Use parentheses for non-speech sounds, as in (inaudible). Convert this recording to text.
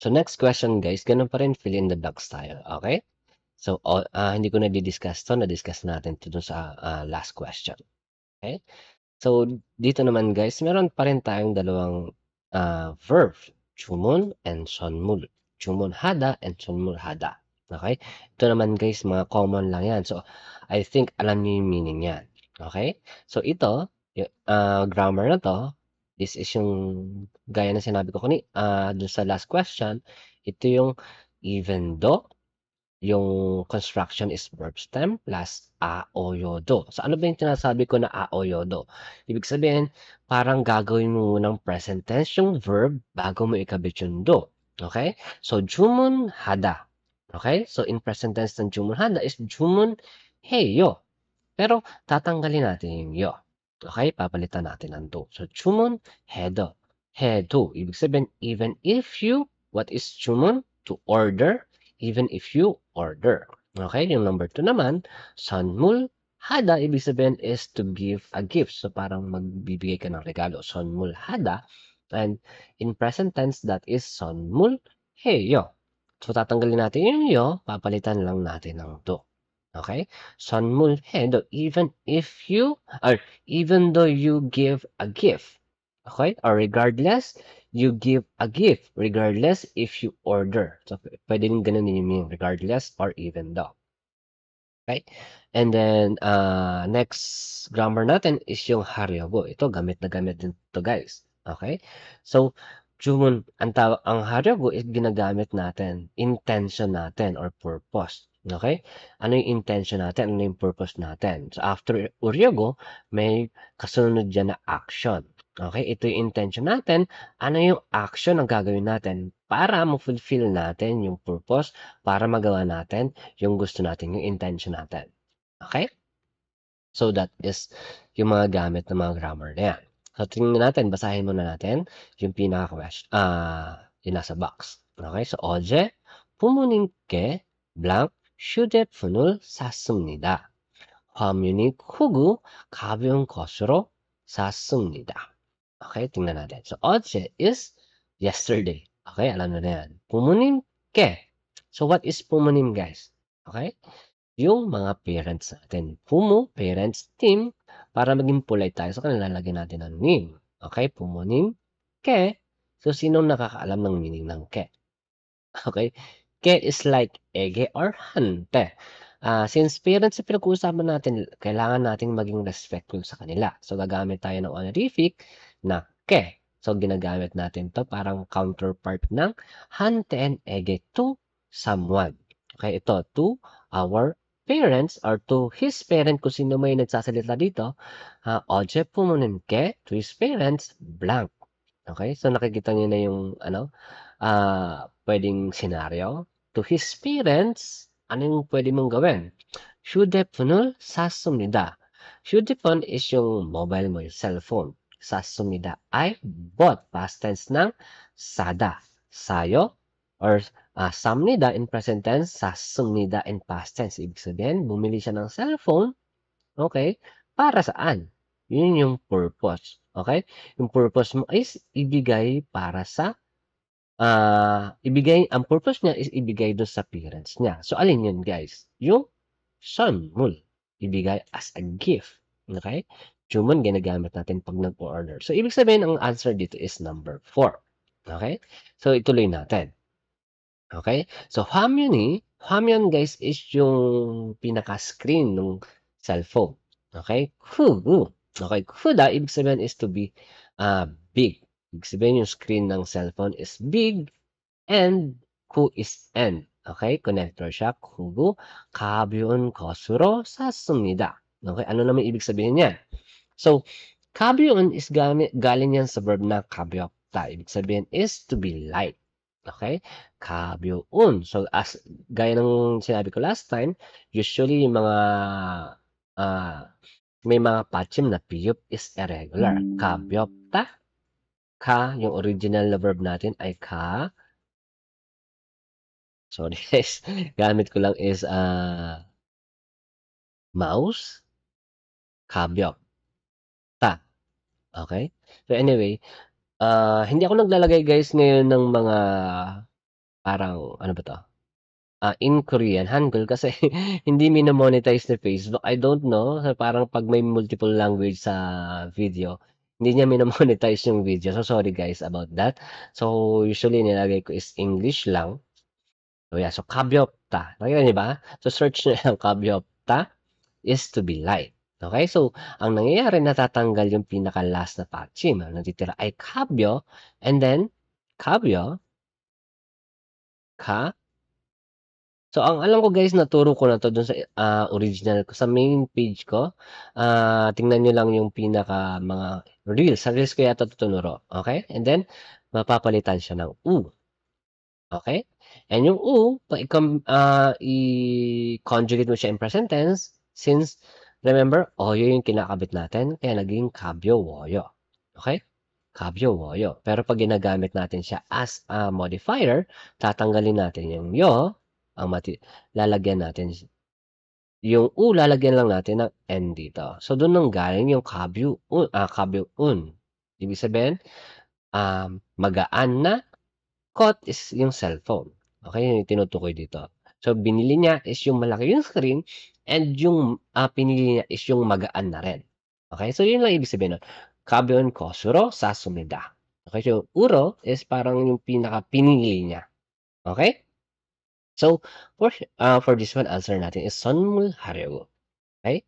So next question guys, ganun pa rin fill in the blank style, Okay? So uh, hindi ko na di-discuss to, na-discuss natin to sa uh, last question. Okay? So dito naman guys, meron pa rin tayong dalawang uh, verb, chumun and sonmul. Chumun hada and sonmul hada. Okay? Ito naman guys, mga common lang yan. So I think alam niyo yung meaning yan. Okay? So ito, uh, grammar na to, This is yung gaya na sinabi ko kani uh, dun sa last question, ito yung even though yung construction is verb stem plus aoyodo. So ano ba yung tinasabi ko na aoyodo? Ibig sabihin, parang gagawin mo ng present tense yung verb bago mo ikabit yung do. Okay? So jumun hada. Okay? So in present tense ng jumun hada is jumun heyo. Pero tatanggalin natin yung yo. Okay, papalitan natin ang do. So, 주문 해도. 해도. Ibig sabihin, even if you, what is 주문? To order. Even if you order. Okay, yung number 2 naman, 선물 hada, ibig sabihin is to give a gift. So, parang magbibigay ka ng regalo. 선물 hada. And in present tense, that is 선물 해요. So, tatanggalin natin yung yo, papalitan lang natin ng do. Okay? Sun, moon, and even if you, or even though you give a gift. Okay? Or regardless, you give a gift. Regardless if you order. So, pwede rin ganun din yung regardless or even though. Okay? And then, uh, next grammar natin is yung haryobo. Ito, gamit na gamit din to guys. Okay? So, Jumon, ang, tawag, ang haryogo is ginagamit natin, intention natin, or purpose. Okay? Ano yung intention natin, ano yung purpose natin. So, after Uryogo, may kasunod diyan na action. Okay? ito yung intention natin, ano yung action ang gagawin natin para ma-fulfill natin yung purpose, para magawa natin yung gusto natin, yung intention natin. Okay? So, that is yung mga gamit ng mga grammar na yan. So, tingnan natin, basahin muna natin yung pinaka-question, ah, uh, yung nasa box. Okay, so, oje, pumuningke, blank, 휴대폰을 샀습니다. 화면이 크고 가벼운 것으로 샀습니다. Okay, tingnan natin. So, 어제 is yesterday. Okay, alam na na yan. Pumuninke. So, what is pumunim, guys? Okay? Yung mga parents natin. pumo parents, team. Para maging polite tayo sa kanila, lagi natin ang name. Okay, pumunim, ke. So, sinong nakakaalam ng meaning ng ke? Okay? ke is like ege or hante. Ah, since parents ang pinag-uusapan natin, kailangan nating maging respectful sa kanila. So, gagamit tayo ng honorific na ke. So, ginagamit natin to parang counterpart ng hante and ege to someone. Okay, ito, to our parents or to his parent kung sino may nagsasalita dito, uh, oje pumunenke to his parents, blank. Okay? So, nakikita niyo na yung, ano, uh, pwedeng scenario to his parents, ano yung pwede mong gawin? 휴대폰을 샀습니다. 휴대폰 is yung mobile mo, yung cellphone. 샀습니다. I bought past tense ng sada. Sayo or uh, samnida in present tense, 샀습니다 in past tense. Ibig sabihin, bumili siya ng cellphone. Okay? Para saan? Yun yung purpose. Okay? Yung purpose mo is ibigay para sa uh, ibigay, ang purpose niya is ibigay doon sa parents niya. So, alin yun, guys? Yung sun moon, ibigay as a gift. Okay? Human, ginagamit natin pag nag-order. So, ibig sabihin, ang answer dito is number 4. Okay? So, ituloy natin. Okay? So, Hamyuni, Hamyun, eh. guys, is yung pinaka-screen ng cellphone. Okay? Kudu. Okay? Kuda, ibig sabihin is to be uh, big. Ibig sabihin, yung screen ng cellphone is big and ku is N. Okay? Connector siya. Kugu kabyun kosuro sasumida. Okay? Ano naman ibig sabihin niya? So, kabyun is gamit, galing yan sa verb na kabyokta. Ibig sabihin is to be light. Okay? Kabyun. So, as, gaya ng sinabi ko last time, usually yung mga uh, may mga pachim na piyup is irregular. Hmm. Kabyokta ka, yung original na verb natin ay ka. Sorry (laughs) guys, gamit ko lang is uh, mouse, kambyok, ta. Okay? So anyway, uh, hindi ako naglalagay guys ngayon ng mga parang ano ba to? Uh, in Korean, Hangul, kasi (laughs) hindi minamonetize ni Facebook. I don't know. So, parang pag may multiple language sa video, hindi niya minomonetize yung video. So, sorry guys about that. So, usually nilagay ko is English lang. So, yeah. So, kabyopta. Nakita niyo ba? So, search niyo lang kabyopta is to be light. Okay? So, ang nangyayari, natatanggal yung pinaka-last na pachim. Ang natitira ay kabyo, and then, kabyo, ka, So, ang alam ko guys, naturo ko na to dun sa uh, original ko, sa main page ko. Uh, tingnan nyo lang yung pinaka mga reels. Sa reels ko yata tutunuro. Okay? And then, mapapalitan siya ng U. Okay? And yung U, uh, i-conjugate mo siya in present tense since, remember, oyo yung kinakabit natin, kaya naging kabyo woyo. Okay? kabyo woyo. Pero pag ginagamit natin siya as a modifier, tatanggalin natin yung yo, ang mati- lalagyan natin. Yung U, lalagyan lang natin ng N dito. So, doon nang galing yung kabyo un, ah, kabyu un. Ibig sabihin, um, magaan na kot is yung cellphone. Okay, yung tinutukoy dito. So, binili niya is yung malaki yung screen and yung uh, pinili niya is yung magaan na rin. Okay, so yun lang ibig sabihin nun. Kabyon kosuro sa sumida. Okay, so uro is parang yung pinaka pinili niya. Okay? So for uh, for this one, answer natin is Sunmul Harew. Okay?